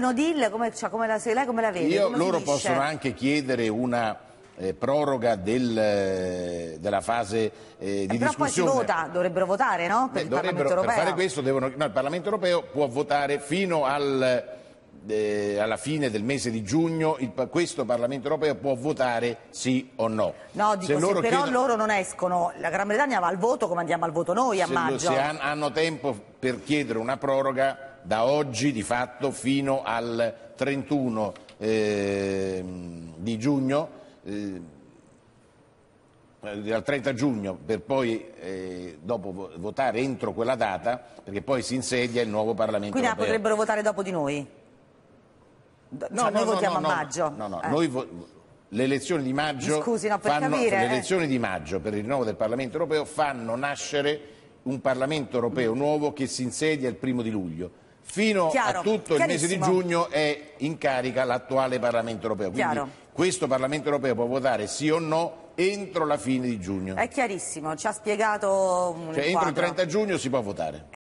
Nodil, come, cioè, come, la, lei come la vede? Io, come loro possono anche chiedere una... Eh, proroga del, eh, della fase eh, eh di però discussione. Però poi si vota, dovrebbero votare, no? Per Beh, il Parlamento europeo. Per fare questo devono, no, il Parlamento europeo può votare fino al, eh, alla fine del mese di giugno, il, questo Parlamento europeo può votare sì o no. No, dico, loro però chiedono, loro non escono, la Gran Bretagna va al voto come andiamo al voto noi a se maggio. Lo, se han, hanno tempo per chiedere una proroga da oggi di fatto fino al 31 eh, di giugno, eh, dal 30 giugno per poi eh, dopo votare entro quella data perché poi si insedia il nuovo Parlamento Quindi ah, europeo. potrebbero votare dopo di noi? Cioè, no, noi no, votiamo no, a maggio. No, no, eh. noi vo- le elezioni di maggio, Scusi, no, fanno, capire, eh. le elezioni eh. di maggio per il rinnovo del Parlamento europeo fanno nascere un Parlamento europeo nuovo che si insedia il primo di luglio fino Chiaro, a tutto il mese di giugno è in carica l'attuale Parlamento europeo. Quindi Chiaro. questo Parlamento europeo può votare sì o no entro la fine di giugno. È chiarissimo, ci ha spiegato... Un cioè, entro il 30 giugno si può votare.